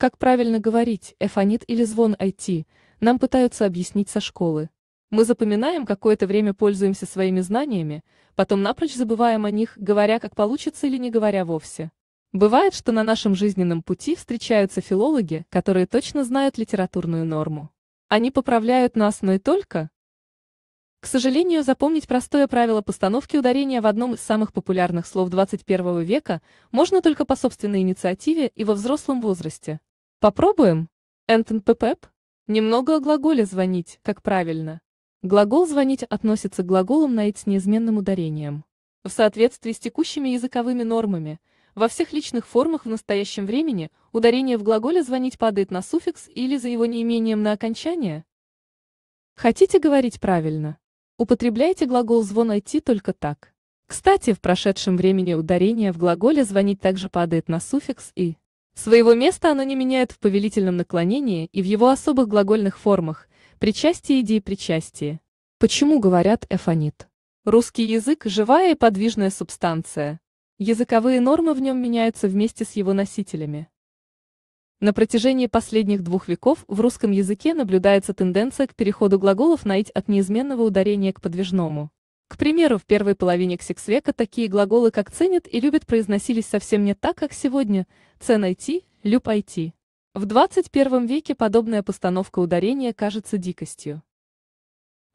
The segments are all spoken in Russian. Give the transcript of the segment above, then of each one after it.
Как правильно говорить, эфонит или звон IT, нам пытаются объяснить со школы. Мы запоминаем, какое-то время пользуемся своими знаниями, потом напрочь забываем о них, говоря, как получится или не говоря вовсе. Бывает, что на нашем жизненном пути встречаются филологи, которые точно знают литературную норму. Они поправляют нас, но и только. К сожалению, запомнить простое правило постановки ударения в одном из самых популярных слов 21 века можно только по собственной инициативе и во взрослом возрасте. Попробуем. Энтон ППП. Немного о глаголе «звонить», как правильно. Глагол «звонить» относится к глаголам «найти» с неизменным ударением. В соответствии с текущими языковыми нормами, во всех личных формах в настоящем времени ударение в глаголе «звонить» падает на суффикс или за его неимением на окончание. Хотите говорить правильно? Употребляйте глагол «звон найти только так. Кстати, в прошедшем времени ударение в глаголе «звонить» также падает на суффикс «и». Своего места оно не меняет в повелительном наклонении и в его особых глагольных формах – причастие и деепричастие. Почему говорят эфонит? Русский язык – живая и подвижная субстанция. Языковые нормы в нем меняются вместе с его носителями. На протяжении последних двух веков в русском языке наблюдается тенденция к переходу глаголов наить от неизменного ударения к подвижному. К примеру, в первой половине XX-века такие глаголы, как «ценят» и «любят» произносились совсем не так, как сегодня «цен IT», «люб IT». В 21 веке подобная постановка ударения кажется дикостью.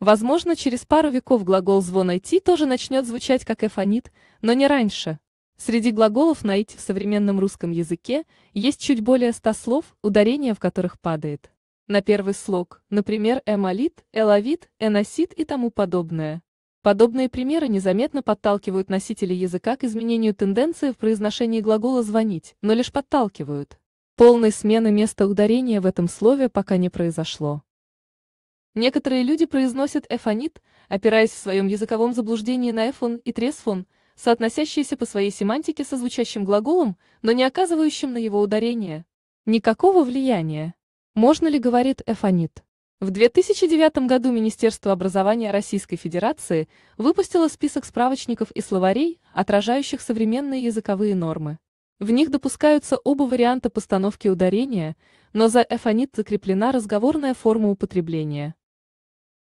Возможно, через пару веков глагол «звон IT» тоже начнет звучать как «эфонит», но не раньше. Среди глаголов «найти» в современном русском языке есть чуть более ста слов, ударение в которых падает. На первый слог, например, «эмолит», «эловит», «эносит» и тому подобное. Подобные примеры незаметно подталкивают носителей языка к изменению тенденции в произношении глагола «звонить», но лишь подталкивают. Полной смены места ударения в этом слове пока не произошло. Некоторые люди произносят эфонит, опираясь в своем языковом заблуждении на эфон и тресфон, соотносящиеся по своей семантике со звучащим глаголом, но не оказывающим на его ударение. Никакого влияния. Можно ли, говорить эфонит? В 2009 году Министерство образования Российской Федерации выпустило список справочников и словарей, отражающих современные языковые нормы. В них допускаются оба варианта постановки ударения, но за эфонит закреплена разговорная форма употребления.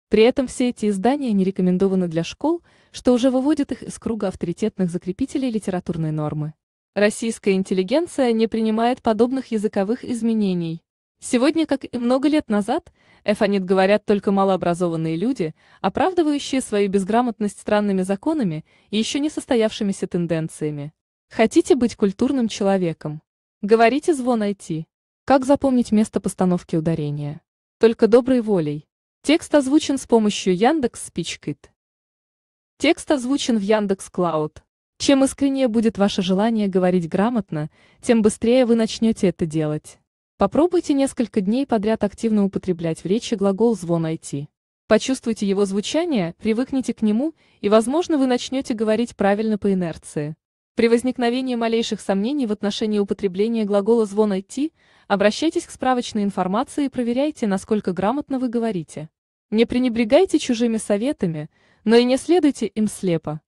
При этом все эти издания не рекомендованы для школ, что уже выводит их из круга авторитетных закрепителей литературной нормы. Российская интеллигенция не принимает подобных языковых изменений. Сегодня, как и много лет назад, Эфанит говорят только малообразованные люди, оправдывающие свою безграмотность странными законами и еще не состоявшимися тенденциями. Хотите быть культурным человеком? Говорите звон IT. Как запомнить место постановки ударения? Только доброй волей. Текст озвучен с помощью Яндекс Спичкит. Текст озвучен в Яндекс Клауд. Чем искреннее будет ваше желание говорить грамотно, тем быстрее вы начнете это делать. Попробуйте несколько дней подряд активно употреблять в речи глагол «звон IT». Почувствуйте его звучание, привыкните к нему, и, возможно, вы начнете говорить правильно по инерции. При возникновении малейших сомнений в отношении употребления глагола «звон IT» обращайтесь к справочной информации и проверяйте, насколько грамотно вы говорите. Не пренебрегайте чужими советами, но и не следуйте им слепо.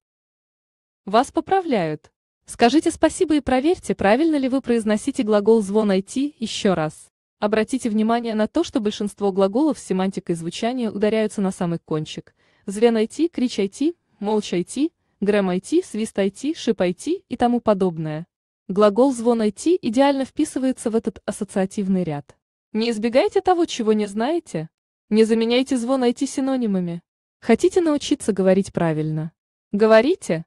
Вас поправляют. Скажите спасибо и проверьте, правильно ли вы произносите глагол «звон IT» еще раз. Обратите внимание на то, что большинство глаголов с семантикой звучания ударяются на самый кончик. Звен IT, крич IT, молч IT, грэм IT, свист IT, шип IT и тому подобное. Глагол «звон IT» идеально вписывается в этот ассоциативный ряд. Не избегайте того, чего не знаете. Не заменяйте звон IT синонимами. Хотите научиться говорить правильно? Говорите!